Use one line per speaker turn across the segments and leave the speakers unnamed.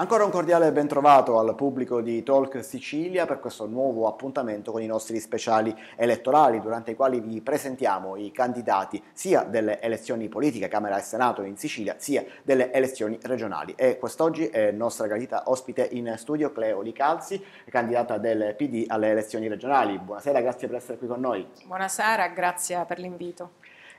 Ancora un cordiale ben trovato al pubblico di Talk Sicilia per questo nuovo appuntamento con i nostri speciali elettorali durante i quali vi presentiamo i candidati sia delle elezioni politiche Camera e Senato in Sicilia sia delle elezioni regionali e quest'oggi è nostra gradita ospite in studio Cleo Licalzi, candidata del PD alle elezioni regionali. Buonasera, grazie per essere qui con noi.
Buonasera, grazie per l'invito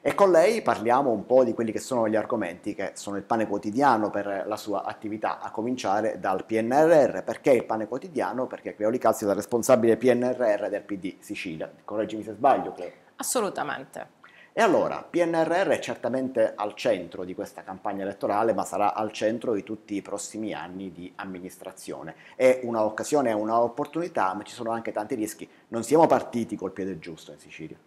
e con lei parliamo un po' di quelli che sono gli argomenti che sono il pane quotidiano per la sua attività, a cominciare dal PNRR. Perché il pane quotidiano? Perché Cleo Ricalzi è la responsabile PNRR del PD Sicilia. Correggimi se sbaglio, Cleo.
Assolutamente.
E allora, PNRR è certamente al centro di questa campagna elettorale, ma sarà al centro di tutti i prossimi anni di amministrazione. È un'occasione, è un'opportunità, ma ci sono anche tanti rischi. Non siamo partiti col piede giusto in Sicilia.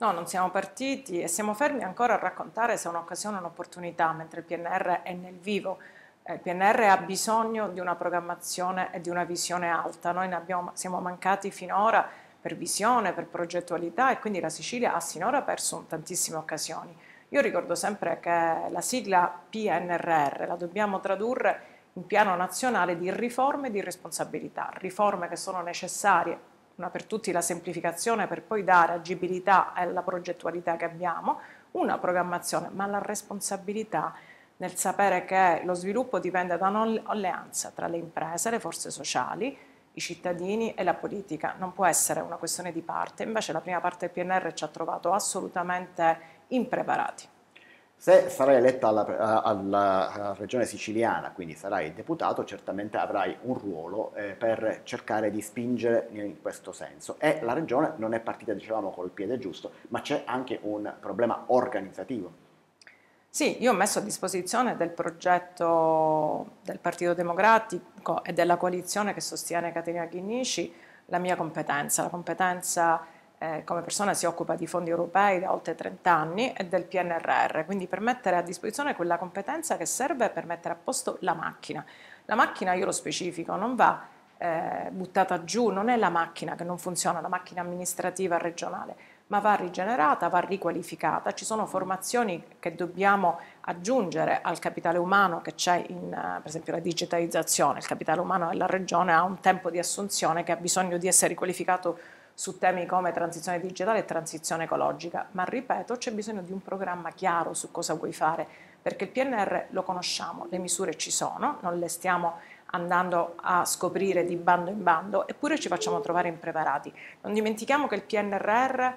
No, non siamo partiti e siamo fermi ancora a raccontare se è un'occasione o un'opportunità, mentre il PNR è nel vivo. Eh, il PNR ha bisogno di una programmazione e di una visione alta. Noi ne abbiamo, siamo mancati finora per visione, per progettualità e quindi la Sicilia ha sinora perso tantissime occasioni. Io ricordo sempre che la sigla PNRR la dobbiamo tradurre in piano nazionale di riforme e di responsabilità, riforme che sono necessarie una per tutti la semplificazione per poi dare agibilità alla progettualità che abbiamo, una programmazione, ma la responsabilità nel sapere che lo sviluppo dipende da un'alleanza tra le imprese, le forze sociali, i cittadini e la politica, non può essere una questione di parte, invece la prima parte del PNR ci ha trovato assolutamente impreparati.
Se sarai eletta alla, alla, regione siciliana, quindi sarai deputato, certamente avrai un ruolo eh, per cercare di spingere in questo senso. E la regione non è partita, dicevamo, col piede giusto, ma c'è anche un problema organizzativo. Sì, io ho messo a disposizione
del progetto del Partito Democratico e della coalizione che sostiene Caterina Ghinnici la mia competenza, la competenza eh, come persona si occupa di fondi europei da oltre 30 anni e del PNRR, quindi per mettere a disposizione quella competenza che serve per mettere a posto la macchina. La macchina, io lo specifico, non va eh, buttata giù, non è la macchina che non funziona, la macchina amministrativa regionale, ma va rigenerata, va riqualificata. Ci sono formazioni che dobbiamo aggiungere al capitale umano che c'è in, eh, per esempio, la digitalizzazione. Il capitale umano della regione ha un tempo di assunzione che ha bisogno di essere riqualificato su temi come transizione digitale e transizione ecologica, ma ripeto c'è bisogno di un programma chiaro su cosa vuoi fare, perché il PNR lo conosciamo, le misure ci sono, non le stiamo andando a scoprire di bando in bando, eppure ci facciamo trovare impreparati. Non dimentichiamo che il PNRR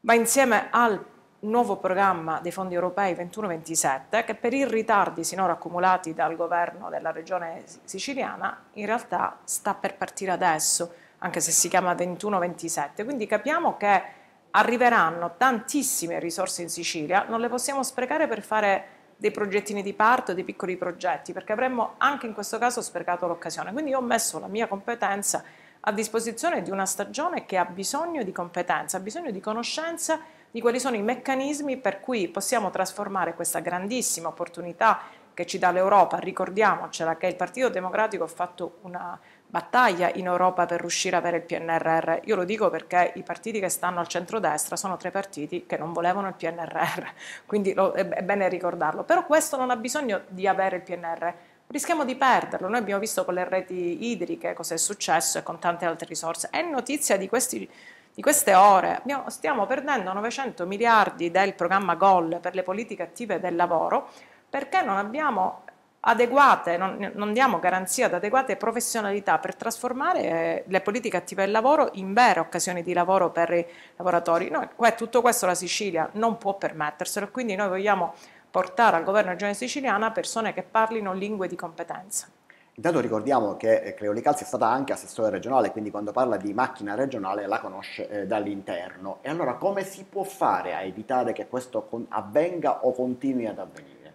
va insieme al nuovo programma dei fondi europei 21-27 che per i ritardi sinora accumulati dal governo della regione siciliana in realtà sta per partire adesso anche se si chiama 21-27, quindi capiamo che arriveranno tantissime risorse in Sicilia, non le possiamo sprecare per fare dei progettini di parto, dei piccoli progetti, perché avremmo anche in questo caso sprecato l'occasione. Quindi io ho messo la mia competenza a disposizione di una stagione che ha bisogno di competenza, ha bisogno di conoscenza di quali sono i meccanismi per cui possiamo trasformare questa grandissima opportunità che ci dà l'Europa, ricordiamocela che il Partito Democratico ha fatto una battaglia in Europa per riuscire a avere il PNRR. Io lo dico perché i partiti che stanno al centro-destra sono tre partiti che non volevano il PNRR, quindi lo, è, bene ricordarlo. Però questo non ha bisogno di avere il PNRR rischiamo di perderlo. Noi abbiamo visto con le reti idriche cosa è successo e con tante altre risorse. È notizia di, questi, di queste ore. stiamo perdendo 900 miliardi del programma GOL per le politiche attive del lavoro perché non abbiamo adeguate, non, non, diamo garanzia ad adeguate professionalità per trasformare eh, le politiche attive del lavoro in vere occasioni di lavoro per i lavoratori. Noi, tutto questo la Sicilia non può permetterselo, e quindi noi vogliamo portare al governo regionale siciliana persone che parlino lingue di competenza.
Intanto ricordiamo che eh, Creoli Calzi è stata anche assessore regionale, quindi quando parla di macchina regionale la conosce eh, dall'interno. E allora come si può fare a evitare che questo avvenga o continui ad avvenire?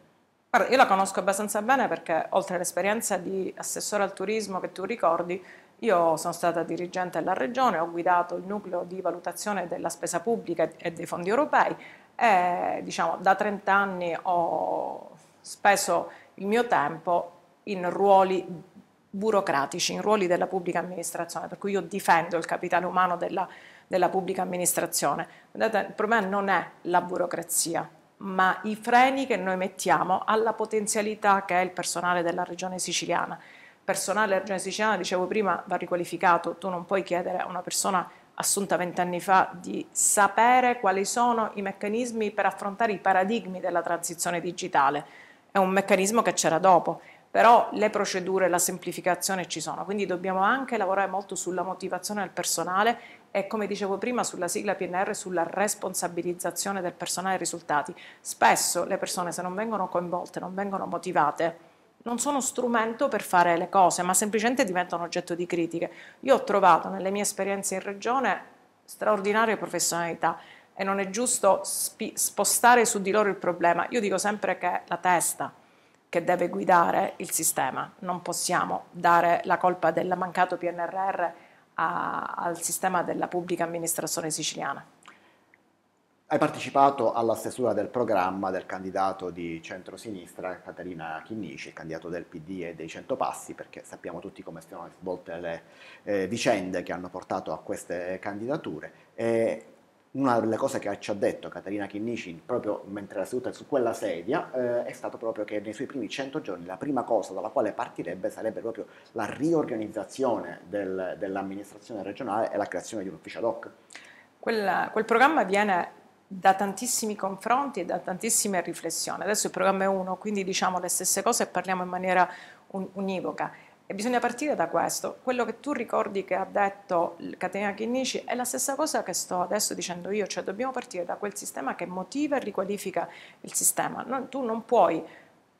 Guarda, io la conosco abbastanza bene perché oltre all'esperienza di assessore al turismo che tu ricordi, io sono stata dirigente della regione, ho guidato il nucleo di valutazione della spesa pubblica e dei fondi europei e diciamo da 30 anni ho speso il mio tempo in ruoli burocratici, in ruoli della pubblica amministrazione, per cui io difendo il capitale umano della, della pubblica amministrazione. Guardate, il problema non è la burocrazia, ma i freni che noi mettiamo alla potenzialità che è il personale della regione siciliana. Il personale della regione siciliana, dicevo prima, va riqualificato, tu non puoi chiedere a una persona assunta vent'anni fa di sapere quali sono i meccanismi per affrontare i paradigmi della transizione digitale. È un meccanismo che c'era dopo, però le procedure, la semplificazione ci sono, quindi dobbiamo anche lavorare molto sulla motivazione del personale e come dicevo prima sulla sigla PNR sulla responsabilizzazione del personale dei risultati. Spesso le persone se non vengono coinvolte, non vengono motivate, non sono strumento per fare le cose, ma semplicemente diventano oggetto di critiche. Io ho trovato nelle mie esperienze in regione straordinarie professionalità e non è giusto spostare su di loro il problema. Io dico sempre che la testa che deve guidare il sistema. Non possiamo dare la colpa del mancato PNRR a, al sistema della pubblica amministrazione siciliana.
Hai partecipato alla stesura del programma del candidato di centrosinistra Caterina Chinnici, il candidato del PD e dei 100 Passi, perché sappiamo tutti come sono svolte le eh, vicende che hanno portato a queste candidature. E una delle cose che ci ha detto Caterina Chinnici proprio mentre era seduta su quella sedia eh, è stato proprio che nei suoi primi 100 giorni la prima cosa dalla quale partirebbe sarebbe proprio la riorganizzazione del, dell'amministrazione regionale e la creazione di un ufficio ad hoc.
Quella, quel programma viene da tantissimi confronti e da tantissime riflessioni. Adesso il programma è uno, quindi diciamo le stesse cose e parliamo in maniera univoca. E bisogna partire da questo. Quello che tu ricordi che ha detto Catena Chinnici è la stessa cosa che sto adesso dicendo io, cioè dobbiamo partire da quel sistema che motiva e riqualifica il sistema. Non, tu non puoi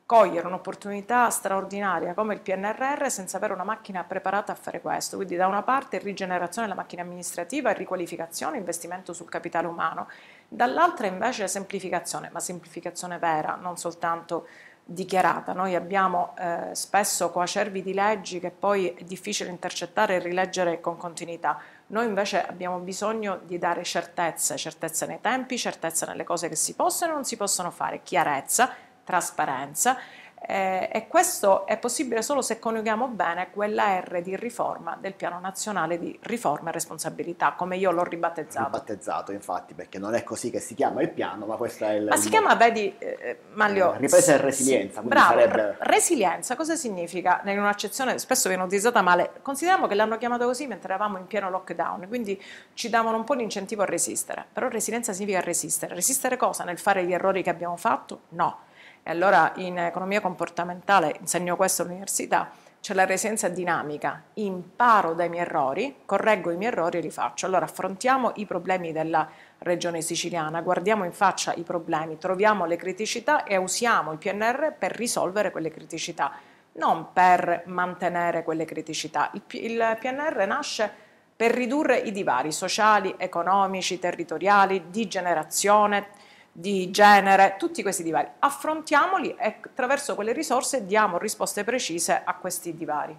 cogliere un'opportunità straordinaria come il PNRR senza avere una macchina preparata a fare questo. Quindi da una parte rigenerazione della macchina amministrativa, riqualificazione, investimento sul capitale umano, dall'altra invece semplificazione, ma semplificazione vera, non soltanto dichiarata. Noi abbiamo eh, spesso coacervi di leggi che poi è difficile intercettare e rileggere con continuità. Noi invece abbiamo bisogno di dare certezze, certezze nei tempi, certezza nelle cose che si possono e non si possono fare, chiarezza, trasparenza eh, e questo è possibile solo se coniughiamo bene quella R di riforma del piano nazionale di riforma e responsabilità, come io l'ho ribattezzato.
Ribattezzato, infatti, perché non è così che si chiama il piano, ma questa è il. Ma si chiama,
vedi, eh, eh Maglio. Eh, ripresa e resilienza. Sì, bravo, sarebbe... resilienza cosa significa? In un'accezione spesso viene utilizzata male. Consideriamo che l'hanno chiamato così mentre eravamo in pieno lockdown, quindi ci davano un po' l'incentivo a resistere. Però resilienza significa resistere. Resistere cosa? Nel fare gli errori che abbiamo fatto? No e allora in economia comportamentale, insegno questo all'università, c'è la residenza dinamica, imparo dai miei errori, correggo i miei errori e li faccio. Allora affrontiamo i problemi della regione siciliana, guardiamo in faccia i problemi, troviamo le criticità e usiamo il PNR per risolvere quelle criticità, non per mantenere quelle criticità. Il, il PNR nasce per ridurre i divari sociali, economici, territoriali, di generazione, di genere, tutti questi divari. Affrontiamoli e attraverso quelle risorse diamo risposte precise a questi divari.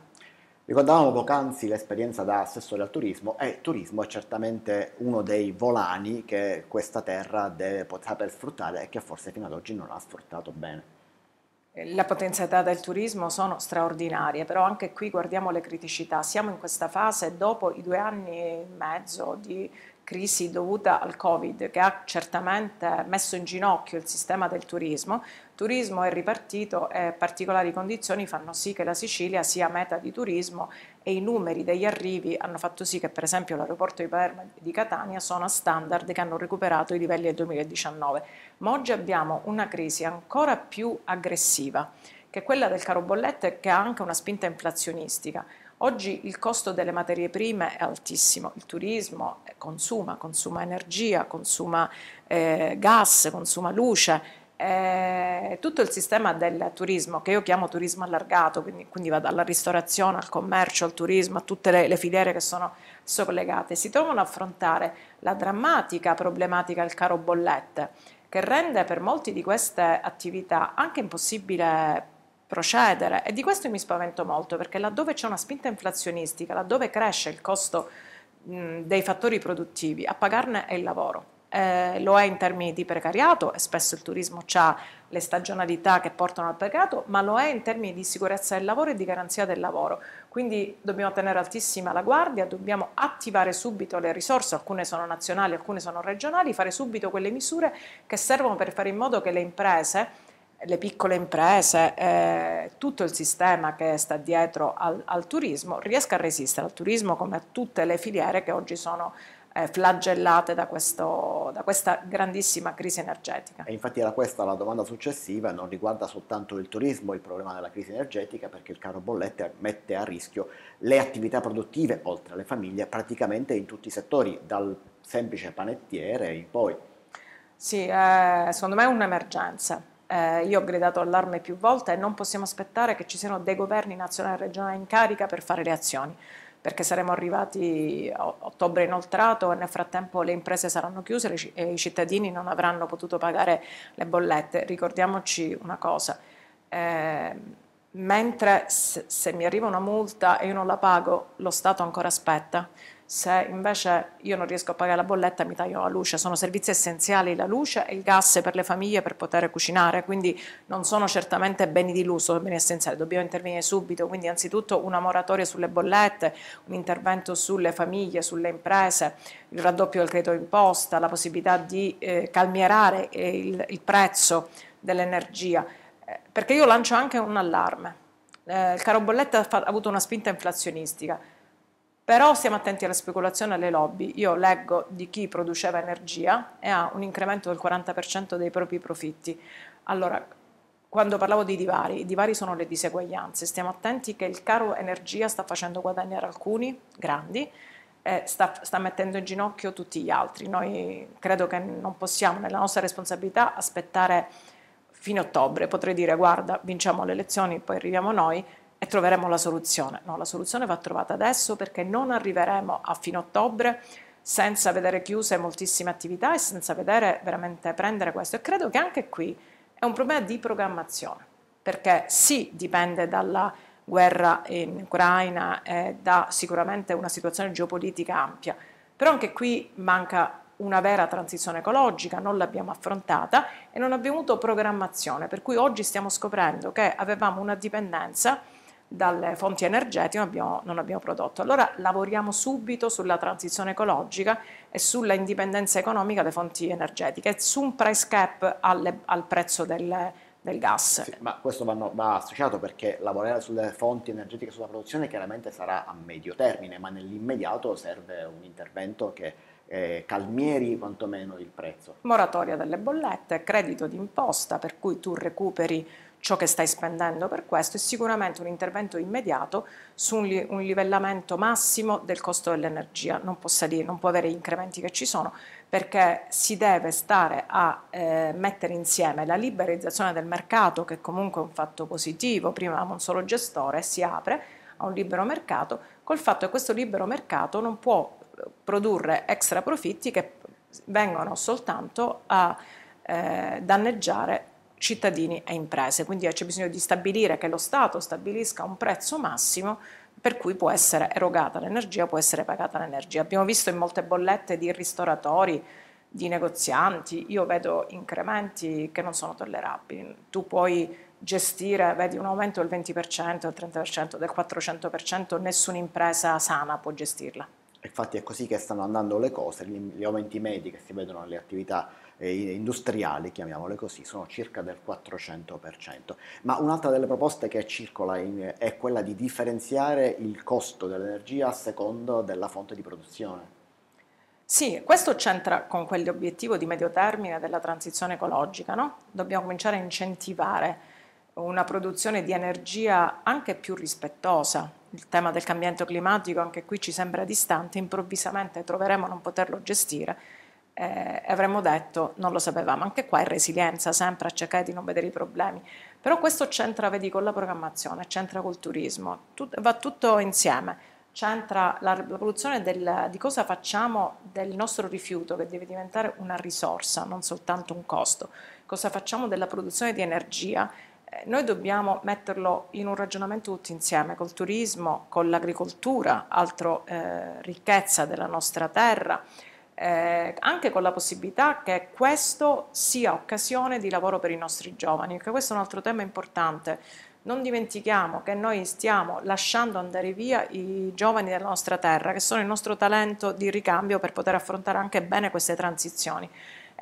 Ricordavamo poc'anzi l'esperienza da assessore al turismo e il turismo è certamente uno dei volani che questa terra deve poter sfruttare e che forse fino ad oggi non ha sfruttato bene. Eh,
le potenzialità del turismo sono straordinarie, però anche qui guardiamo le criticità. Siamo in questa fase dopo i due anni e mezzo di crisi dovuta al Covid che ha certamente messo in ginocchio il sistema del turismo, turismo è ripartito e particolari condizioni fanno sì che la Sicilia sia meta di turismo e i numeri degli arrivi hanno fatto sì che per esempio l'aeroporto di Palermo e di Catania sono a standard che hanno recuperato i livelli del 2019. Ma oggi abbiamo una crisi ancora più aggressiva che è quella del caro bollette che ha anche una spinta inflazionistica Oggi il costo delle materie prime è altissimo, il turismo consuma, consuma energia, consuma eh, gas, consuma luce, eh, tutto il sistema del turismo, che io chiamo turismo allargato, quindi, quindi va dalla ristorazione al commercio, al turismo, a tutte le, le filiere che sono scollegate, si trovano ad affrontare la drammatica problematica del caro bollette, che rende per molti di queste attività anche impossibile procedere e di questo mi spavento molto perché laddove c'è una spinta inflazionistica, laddove cresce il costo mh, dei fattori produttivi, a pagarne è il lavoro. Eh, lo è in termini di precariato e spesso il turismo ha le stagionalità che portano al precariato, ma lo è in termini di sicurezza del lavoro e di garanzia del lavoro. Quindi dobbiamo tenere altissima la guardia, dobbiamo attivare subito le risorse, alcune sono nazionali, alcune sono regionali, fare subito quelle misure che servono per fare in modo che le imprese le piccole imprese, eh, tutto il sistema che sta dietro al, al, turismo riesca a resistere al turismo come a tutte le filiere che oggi sono eh, flagellate da, questo, da, questa grandissima crisi energetica.
E infatti era questa la domanda successiva, non riguarda soltanto il turismo il problema della crisi energetica perché il caro bollette mette a rischio le attività produttive oltre alle famiglie praticamente in tutti i settori, dal semplice panettiere in poi.
Sì, eh, secondo me è un'emergenza eh, io ho gridato allarme più volte e non possiamo aspettare che ci siano dei governi nazionali e regionali in carica per fare le azioni perché saremo arrivati a ottobre inoltrato e nel frattempo le imprese saranno chiuse e i cittadini non avranno potuto pagare le bollette. Ricordiamoci una cosa, eh, mentre se, se mi arriva una multa e io non la pago, lo Stato ancora aspetta se invece io non riesco a pagare la bolletta mi tagliano la luce, sono servizi essenziali la luce e il gas per le famiglie per poter cucinare, quindi non sono certamente beni di lusso, beni essenziali, dobbiamo intervenire subito, quindi anzitutto una moratoria sulle bollette, un intervento sulle famiglie, sulle imprese, il raddoppio del credito imposta, la possibilità di eh, calmierare eh, il, il prezzo dell'energia, eh, perché io lancio anche un allarme. Eh, il caro bolletta ha, fatto, ha avuto una spinta inflazionistica, però stiamo attenti alla speculazione e alle lobby. Io leggo di chi produceva energia e ha un incremento del 40% dei propri profitti. Allora, quando parlavo di divari, i divari sono le diseguaglianze. Stiamo attenti che il caro energia sta facendo guadagnare alcuni grandi e sta, sta, mettendo in ginocchio tutti gli altri. Noi credo che non possiamo, nella nostra responsabilità, aspettare fine ottobre, potrei dire guarda, vinciamo le elezioni, poi arriviamo noi, e troveremo la soluzione. No, la soluzione va trovata adesso perché non arriveremo a fine ottobre senza vedere chiuse moltissime attività e senza vedere veramente prendere questo. E credo che anche qui è un problema di programmazione, perché sì, dipende dalla guerra in Ucraina e da sicuramente una situazione geopolitica ampia, però anche qui manca una vera transizione ecologica, non l'abbiamo affrontata e non abbiamo avuto programmazione, per cui oggi stiamo scoprendo che avevamo una dipendenza dalle fonti energetiche non abbiamo, non abbiamo prodotto. Allora lavoriamo subito sulla transizione ecologica e sulla indipendenza economica delle fonti
energetiche e su un price cap alle, al prezzo del, del gas. Sì, ma questo vanno, va associato perché lavorare sulle fonti energetiche sulla produzione chiaramente sarà a medio termine, ma nell'immediato serve un intervento che eh, calmieri quantomeno il prezzo.
Moratoria delle bollette, credito d'imposta per cui tu recuperi ciò che stai spendendo per questo è sicuramente un intervento immediato su un, li, un livellamento massimo del costo dell'energia, non può salire, non può avere gli incrementi che ci sono perché si deve stare a eh, mettere insieme la liberalizzazione del mercato che comunque è un fatto positivo, prima avevamo un solo gestore, si apre a un libero mercato, col fatto che questo libero mercato non può eh, produrre extra profitti che vengono soltanto a eh, danneggiare cittadini e imprese. Quindi eh, c'è bisogno di stabilire che lo Stato stabilisca un prezzo massimo per cui può essere erogata l'energia, può essere pagata l'energia. Abbiamo visto in molte bollette di ristoratori, di negozianti, io vedo incrementi che non sono tollerabili. Tu puoi gestire, vedi un aumento del 20%, del 30%, del 400%, nessuna impresa sana può
gestirla. Infatti è così che stanno andando le cose, gli aumenti medi che si vedono nelle attività eh, industriali, chiamiamole così, sono circa del 400%. Ma un'altra delle proposte che circola è quella di differenziare il costo dell'energia a secondo della fonte di produzione.
Sì, questo c'entra con quell'obiettivo di medio termine della transizione ecologica, no? Dobbiamo cominciare a incentivare una produzione di energia anche più rispettosa. Il tema del cambiamento climatico anche qui ci sembra distante, improvvisamente troveremo a non poterlo gestire eh, avremmo detto non lo sapevamo. Anche qua è resilienza, sempre a cercare di non vedere i problemi. Però questo c'entra, vedi, con la programmazione, c'entra col turismo, tut- va tutto insieme. C'entra la, la produzione del, di cosa facciamo del nostro rifiuto, che deve diventare una risorsa, non soltanto un costo. Cosa facciamo della produzione di energia? Eh, noi dobbiamo metterlo in un ragionamento tutti insieme, col turismo, con l'agricoltura, altra eh, ricchezza della nostra terra eh, anche con la possibilità che questo sia occasione di lavoro per i nostri giovani, perché questo è un altro tema importante. Non dimentichiamo che noi stiamo lasciando andare via i giovani della nostra terra, che sono il nostro talento di ricambio per poter affrontare anche bene queste transizioni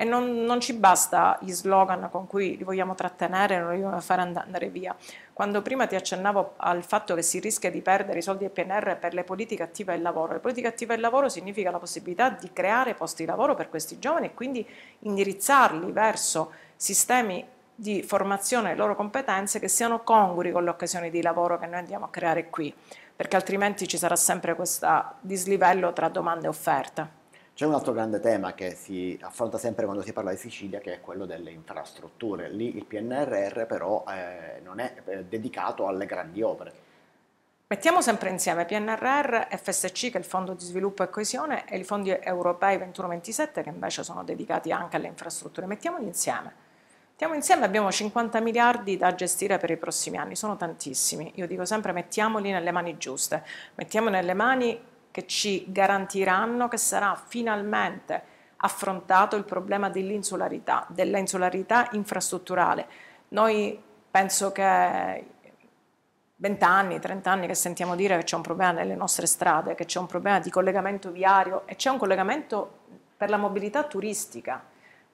e non, non, ci basta gli slogan con cui li vogliamo trattenere, non li vogliamo far andare via. Quando prima ti accennavo al fatto che si rischia di perdere i soldi del PNR per le politiche attive del lavoro, le politiche attive del lavoro significa la possibilità di creare posti di lavoro per questi giovani e quindi indirizzarli verso sistemi di formazione e loro competenze che siano conguri con le occasioni di lavoro che noi andiamo a creare qui, perché altrimenti ci sarà sempre questo dislivello tra domanda e offerta.
C'è un altro grande tema che si affronta sempre quando si parla di Sicilia che è quello delle infrastrutture. Lì il PNRR però eh, non è eh, dedicato alle grandi opere. Mettiamo sempre
insieme PNRR, FSC che è il Fondo di Sviluppo e Coesione e i fondi europei 21-27 che invece sono dedicati anche alle infrastrutture. Mettiamoli insieme. Mettiamo insieme, abbiamo 50 miliardi da gestire per i prossimi anni, sono tantissimi. Io dico sempre mettiamoli nelle mani giuste, mettiamo nelle mani che ci garantiranno che sarà finalmente affrontato il problema dell'insularità, dell'insularità infrastrutturale. Noi penso che 20 anni, 30 anni che sentiamo dire che c'è un problema nelle nostre strade, che c'è un problema di collegamento viario e c'è un collegamento per la mobilità turistica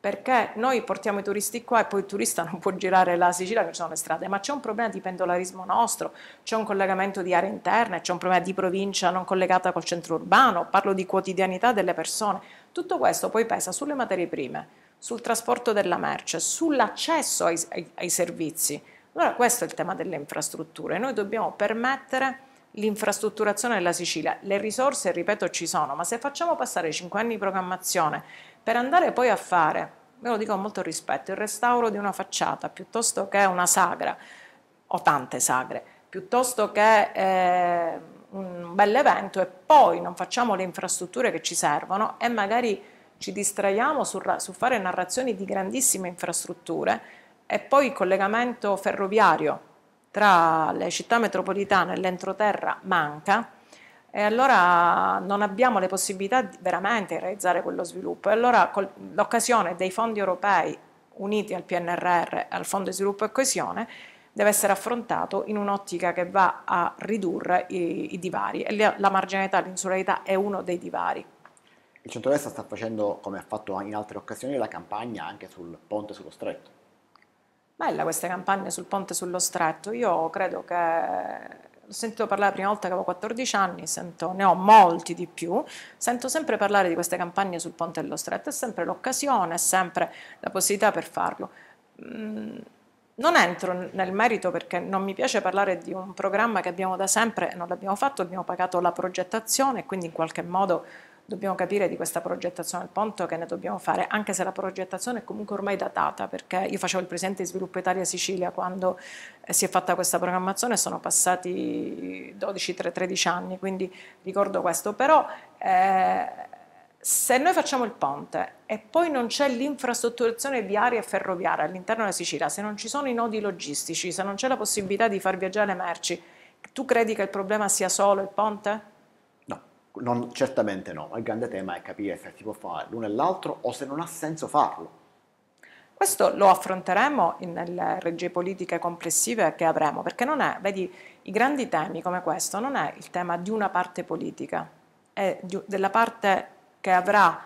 perché noi portiamo i turisti qua e poi il turista non può girare la Sicilia perché ci sono le strade, ma c'è un problema di pendolarismo nostro, c'è un collegamento di aree interne, c'è un problema di provincia non collegata col centro urbano, parlo di quotidianità delle persone. Tutto questo poi pesa sulle materie prime, sul trasporto della merce, sull'accesso ai, ai, ai servizi. Allora questo è il tema delle infrastrutture, noi dobbiamo permettere l'infrastrutturazione della Sicilia. Le risorse, ripeto, ci sono, ma se facciamo passare 5 anni di programmazione per andare poi a fare ve lo dico con molto rispetto, il restauro di una facciata piuttosto che una sagra, o tante sagre, piuttosto che eh, un bel evento e poi non facciamo le infrastrutture che ci servono e magari ci distraiamo su, su fare narrazioni di grandissime infrastrutture e poi il collegamento ferroviario tra le città metropolitane e l'entroterra manca, e allora non abbiamo le possibilità di veramente realizzare quello sviluppo. E allora l'occasione dei fondi europei uniti al PNRR, al Fondo di Sviluppo e Coesione, deve essere affrontato in un'ottica che va a ridurre i, i divari e la, marginalità, l'insularità è uno dei divari.
Il centrodestra sta facendo, come ha fatto in altre occasioni, la campagna anche sul ponte sullo stretto.
Bella questa campagna sul ponte sullo stretto, io credo che ho sentito parlare la prima volta che avevo 14 anni, sento, ne ho molti di più, sento sempre parlare di queste campagne sul ponte dello stretto, è sempre l'occasione, è sempre la possibilità per farlo. Mm, non entro nel merito perché non mi piace parlare di un programma che abbiamo da sempre, non l'abbiamo fatto, abbiamo pagato la progettazione e quindi in qualche modo dobbiamo capire di questa progettazione del ponte che ne dobbiamo fare, anche se la progettazione è comunque ormai datata, perché io facevo il presidente di Sviluppo Italia Sicilia quando eh, si è fatta questa programmazione, sono passati 12-13 anni, quindi ricordo questo, però eh, se noi facciamo il ponte e poi non c'è l'infrastrutturazione viaria e ferroviaria all'interno della Sicilia, se non ci sono i nodi logistici, se non c'è la possibilità di far viaggiare le merci, tu credi che il problema sia solo il ponte?
Non, certamente no, ma il grande tema è capire se si può fare l'uno e l'altro o se non ha senso farlo.
Questo lo affronteremo nelle regie politiche complessive che avremo, perché non è, vedi, i grandi temi come questo non è il tema di una parte politica, è di, della parte che avrà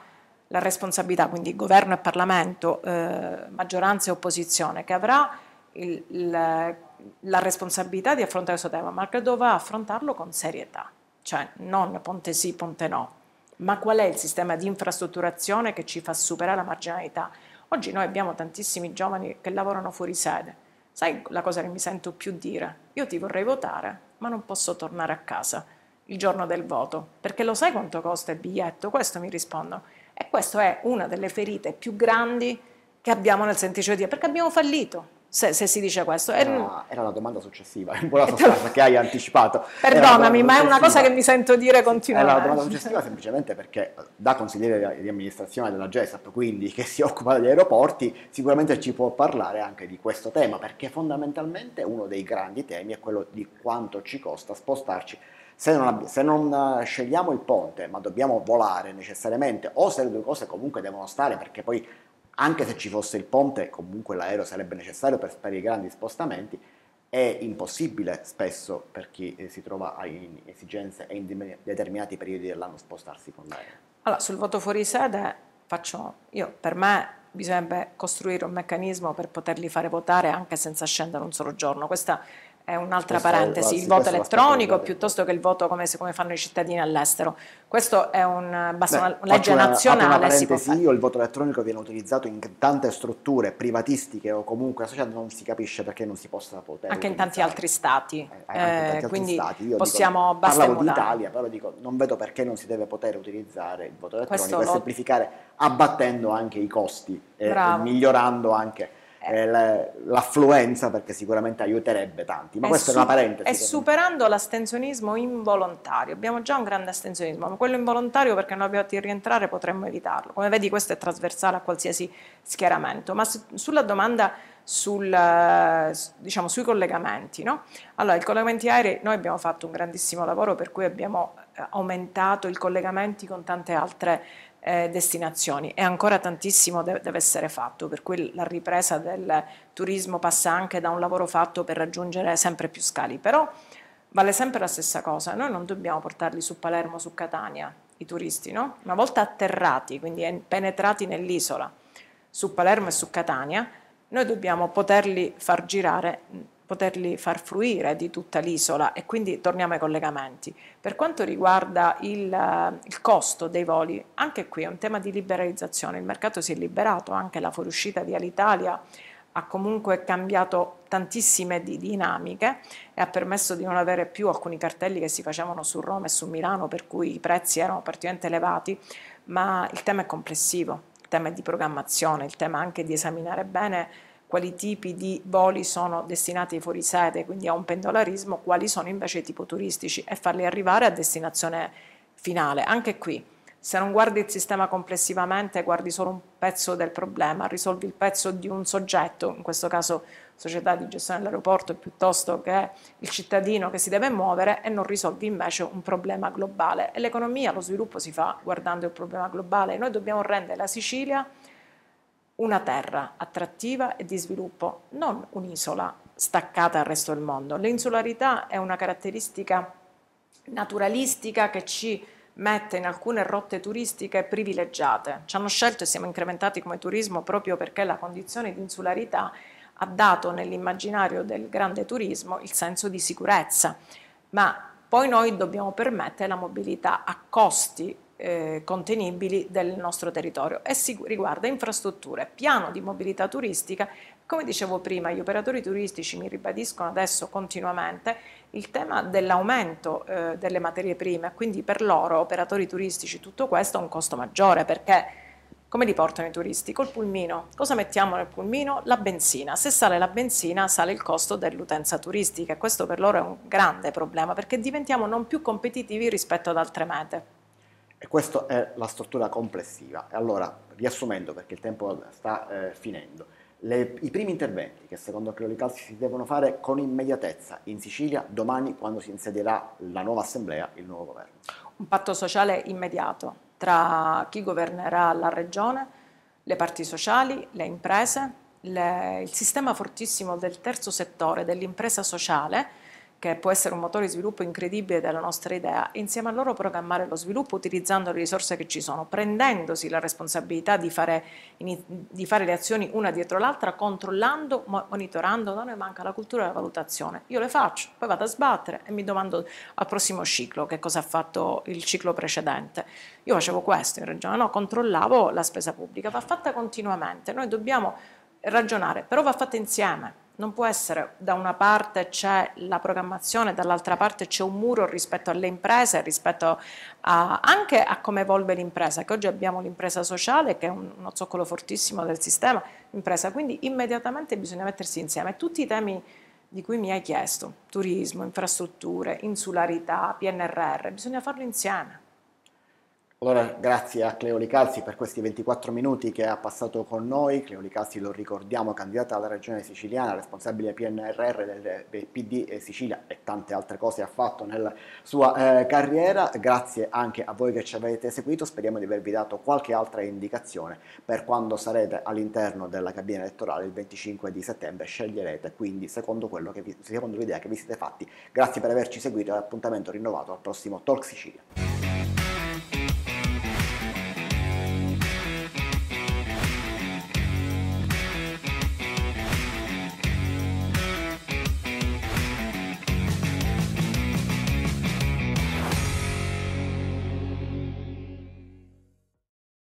la responsabilità, quindi governo e Parlamento, eh, maggioranza e opposizione, che avrà il, il, la responsabilità di affrontare questo tema, ma che dovrà affrontarlo con serietà cioè non ponte sì, ponte no, ma qual è il sistema di infrastrutturazione che ci fa superare la marginalità? Oggi noi abbiamo tantissimi giovani che lavorano fuori sede. Sai la cosa che mi sento più dire? Io ti vorrei votare, ma non posso tornare a casa il giorno del voto, perché lo sai quanto costa il biglietto? Questo mi rispondono. E questa è una delle ferite più grandi che abbiamo nel semplice dire, perché abbiamo fallito se, se si dice questo. Era,
era, la domanda successiva, in buona sostanza, che hai anticipato. Perdonami, ma è una cosa che mi
sento dire continuamente. Era la domanda successiva
semplicemente perché eh, da consigliere di amministrazione della GESAP, quindi che si occupa degli aeroporti, sicuramente ci può parlare anche di questo tema, perché fondamentalmente uno dei grandi temi è quello di quanto ci costa spostarci se non, se non, eh, scegliamo il ponte ma dobbiamo volare necessariamente o se le due cose comunque devono stare perché poi anche se ci fosse il ponte, comunque l'aereo sarebbe necessario per, fare i grandi spostamenti, è impossibile spesso per chi eh, si trova in esigenze e in determinati periodi dell'anno spostarsi con l'aereo.
Allora, sul voto fuori sede faccio io, per me bisognerebbe costruire un meccanismo per poterli fare votare anche senza scendere un solo giorno. Questa è un'altra questo parentesi, il voto elettronico piuttosto che il voto come, come, fanno i cittadini all'estero. Questo è un, basta Beh, una legge nazionale. Una parentesi,
io il voto elettronico viene utilizzato in tante strutture privatistiche o comunque associate, non si capisce perché non si possa poter. Anche utilizzare. in
tanti altri stati. Eh, eh, altri stati. Io possiamo dico, parlavo mutare. d'Italia,
però dico non vedo perché non si deve poter utilizzare il voto elettronico questo per lo... semplificare abbattendo anche i costi e, e migliorando anche eh, l'affluenza perché sicuramente aiuterebbe tanti. Ma è questa è una parentesi. E
superando l'astensionismo involontario. Abbiamo già un grande astensionismo, ma quello involontario perché non abbiamo di rientrare potremmo evitarlo. Come vedi questo è trasversale a qualsiasi schieramento. Ma su, sulla domanda sul, diciamo, sui collegamenti. No? Allora, i collegamenti aerei, noi abbiamo fatto un grandissimo lavoro per cui abbiamo eh, aumentato i collegamenti con tante altre eh, destinazioni e ancora tantissimo de deve essere fatto, per cui la ripresa del turismo passa anche da un lavoro fatto per raggiungere sempre più scali, però vale sempre la stessa cosa, noi non dobbiamo portarli su Palermo, su Catania, i turisti, no? Una volta atterrati, quindi penetrati nell'isola, su Palermo e su Catania, noi dobbiamo poterli far girare poterli far fruire di tutta l'isola e quindi torniamo ai collegamenti. Per quanto riguarda il, il, costo dei voli, anche qui è un tema di liberalizzazione, il mercato si è liberato, anche la fuoriuscita di Alitalia ha comunque cambiato tantissime di dinamiche e ha permesso di non avere più alcuni cartelli che si facevano su Roma e su Milano per cui i prezzi erano particolarmente elevati, ma il tema è complessivo, il tema è di programmazione, il tema anche di esaminare bene quali tipi di voli sono destinati fuori sede, quindi a un pendolarismo, quali sono invece i tipo turistici e farli arrivare a destinazione finale. Anche qui, se non guardi il sistema complessivamente, guardi solo un pezzo del problema, risolvi il pezzo di un soggetto, in questo caso società di gestione dell'aeroporto piuttosto che il cittadino che si deve muovere e non risolvi invece un problema globale. E l'economia, lo sviluppo si fa guardando il problema globale. Noi dobbiamo rendere la Sicilia una terra attrattiva e di sviluppo, non un'isola staccata dal resto del mondo. L'insularità è una caratteristica naturalistica che ci mette in alcune rotte turistiche privilegiate. Ci hanno scelto e siamo incrementati come turismo proprio perché la condizione di insularità ha dato nell'immaginario del grande turismo il senso di sicurezza, ma poi noi dobbiamo permettere la mobilità a costi eh, contenibili del nostro territorio e si riguarda infrastrutture, piano di mobilità turistica. Come dicevo prima, gli operatori turistici mi ribadiscono adesso continuamente il tema dell'aumento eh, delle materie prime, quindi per loro, operatori turistici, tutto questo ha un costo maggiore perché come li portano i turisti? Col pulmino. Cosa mettiamo nel pulmino? La benzina. Se sale la benzina sale il costo dell'utenza turistica e questo per loro è un grande problema perché diventiamo non più competitivi rispetto ad altre mete.
E questa è la struttura complessiva. E allora, riassumendo perché il tempo sta eh, finendo, le, i primi interventi che secondo Acreoli si devono fare con immediatezza in Sicilia domani quando si insedierà la nuova assemblea, il nuovo governo.
Un patto sociale immediato tra chi governerà la regione, le parti sociali, le imprese, le, il sistema fortissimo del terzo settore, dell'impresa sociale, che può essere un motore di sviluppo incredibile della nostra idea, insieme a loro programmare lo sviluppo utilizzando le risorse che ci sono, prendendosi la responsabilità di fare, di fare le azioni una dietro l'altra, controllando, monitorando, da noi manca la cultura della valutazione. Io le faccio, poi vado a sbattere e mi domando al prossimo ciclo che cosa ha fatto il ciclo precedente. Io facevo questo in regione, no? controllavo la spesa pubblica, va fatta continuamente, noi dobbiamo ragionare, però va fatta insieme non può essere da una parte c'è la programmazione, dall'altra parte c'è un muro rispetto alle imprese, rispetto a, anche a come evolve l'impresa, che oggi abbiamo l'impresa sociale che è un, uno zoccolo fortissimo del sistema impresa, quindi immediatamente bisogna mettersi insieme. Tutti i temi di cui mi hai chiesto, turismo, infrastrutture, insularità, PNRR, bisogna farlo insieme.
Allora, grazie a Cleo Licalzi per questi 24 minuti che ha passato con noi. Cleo Licalzi, lo ricordiamo, candidata alla regione siciliana, responsabile PNRR del PD Sicilia e tante altre cose ha fatto nella sua eh, carriera. Grazie anche a voi che ci avete seguito, speriamo di avervi dato qualche altra indicazione per quando sarete all'interno della cabina elettorale il 25 di settembre, sceglierete quindi secondo, vi, secondo l'idea che vi siete fatti. Grazie per averci seguito e appuntamento rinnovato al prossimo Talk Sicilia.